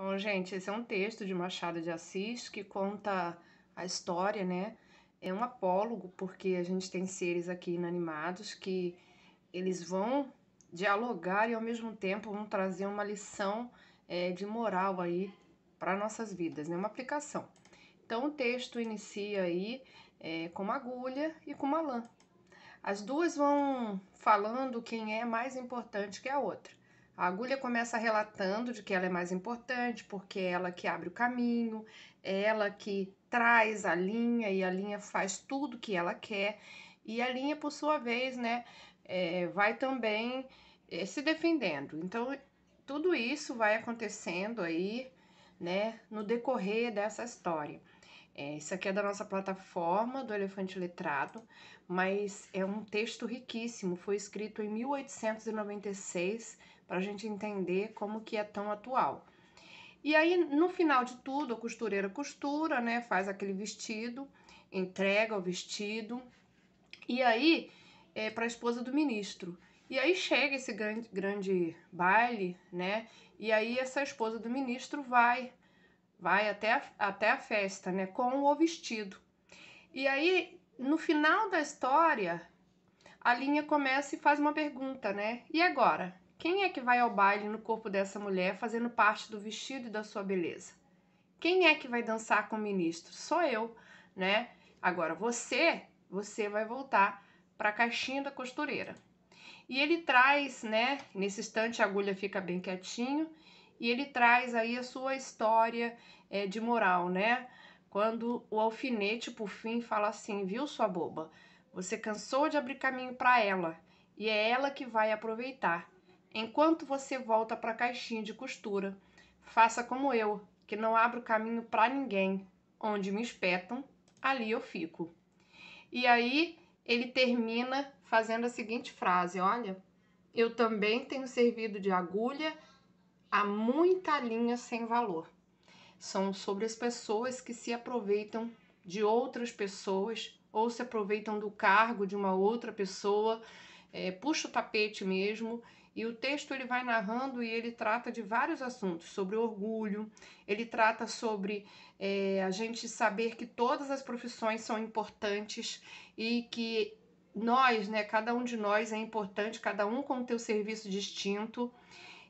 Bom, gente, esse é um texto de Machado de Assis que conta a história, né? É um apólogo, porque a gente tem seres aqui inanimados que eles vão dialogar e ao mesmo tempo vão trazer uma lição é, de moral aí para nossas vidas, né? Uma aplicação. Então o texto inicia aí é, com uma agulha e com uma lã. As duas vão falando quem é mais importante que a outra. A agulha começa relatando de que ela é mais importante, porque é ela que abre o caminho, é ela que traz a linha e a linha faz tudo que ela quer. E a linha, por sua vez, né, é, vai também é, se defendendo. Então, tudo isso vai acontecendo aí, né, no decorrer dessa história. É, isso aqui é da nossa plataforma do Elefante Letrado, mas é um texto riquíssimo, foi escrito em 1896 para a gente entender como que é tão atual. E aí, no final de tudo, a costureira costura, né? Faz aquele vestido, entrega o vestido, e aí é para a esposa do ministro. E aí chega esse grande, grande baile, né? E aí essa esposa do ministro vai vai até a, até a festa, né, com o vestido. E aí, no final da história, a linha começa e faz uma pergunta, né? E agora? Quem é que vai ao baile no corpo dessa mulher fazendo parte do vestido e da sua beleza? Quem é que vai dançar com o ministro? Só eu, né? Agora você, você vai voltar para a caixinha da costureira. E ele traz, né? Nesse instante a agulha fica bem quietinho e ele traz aí a sua história é, de moral, né? Quando o alfinete, por fim, fala assim: viu, sua boba? Você cansou de abrir caminho para ela e é ela que vai aproveitar. Enquanto você volta para a caixinha de costura, faça como eu, que não abro caminho para ninguém. Onde me espetam, ali eu fico. E aí ele termina fazendo a seguinte frase: Olha, eu também tenho servido de agulha Há muita linha sem valor. São sobre as pessoas que se aproveitam de outras pessoas ou se aproveitam do cargo de uma outra pessoa, é, puxa o tapete mesmo. E o texto ele vai narrando e ele trata de vários assuntos, sobre orgulho, ele trata sobre é, a gente saber que todas as profissões são importantes e que nós, né, cada um de nós é importante, cada um com o seu serviço distinto.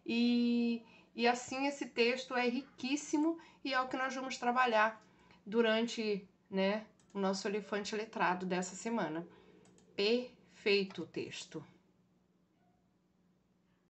E, e assim esse texto é riquíssimo e é o que nós vamos trabalhar durante né, o nosso elefante letrado dessa semana. Perfeito o texto.